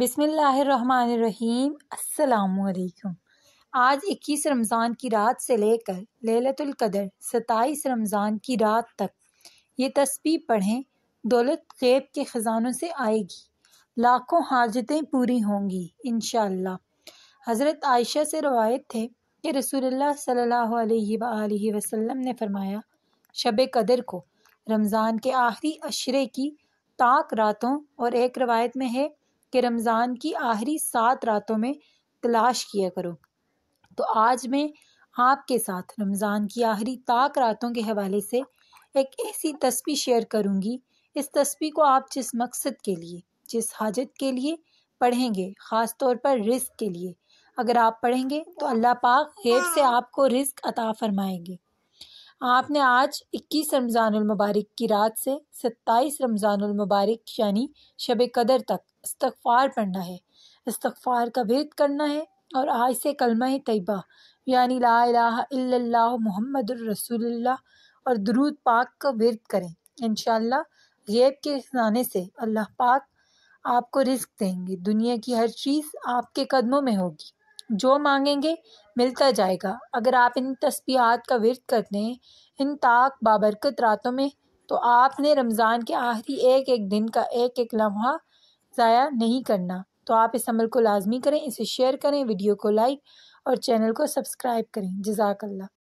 बिसमीम् अल्लाम आज 21 रमज़ान की रात से लेकर ललतुल कदर 27 रमज़ान की रात तक ये तस्वीर पढ़ें दौलत गैब के ख़जानों से आएगी लाखों हाजतें पूरी होंगी इन हज़रत आयशा से रवायत थे कि रसूलुल्लाह सल्लल्लाहु अलैहि वसल्लम ने फ़रमाया शब कदर को रमज़ान के आखिरी अशरे की ताक रातों और एक रवायत में है कि रमज़ान की आखिरी सात रातों में तलाश किया करो तो आज मैं आपके साथ रमज़ान की आखिरी ताक रातों के हवाले से एक ऐसी तस्वीर शेयर करूँगी इस तस्वीर को आप जिस मकसद के लिए जिस हाजत के लिए पढ़ेंगे ख़ास तौर पर रिस्क के लिए अगर आप पढ़ेंगे तो अल्लाह पाक गैब से आपको रिस्क अता फरमाएंगे आपने आज 21 रमज़ान मुबारक की रात से 27 रमज़ान मुबारक यानी शब कदर तक इस्तफ़ार पढ़ना है इस्तफ़ार का वेद करना है और आज से कलमा तयबा यानी ला इल्लल्लाह मोहम्मद रसूलुल्लाह और दरूद पाक का वर्द करें इन गैब के खजाने से अल्लाह पाक आपको रिस्क देंगे दुनिया की हर चीज़ आपके कदमों में होगी जो मांगेंगे मिलता जाएगा अगर आप इन तस्बीहात का विरत करते हैं इन ताक बाबरकत रातों में तो आपने रमज़ान के आखिरी एक एक दिन का एक एक लम्हा ज़ाया नहीं करना तो आप इस अमल को लाजमी करें इसे शेयर करें वीडियो को लाइक और चैनल को सब्सक्राइब करें जजाकल्ला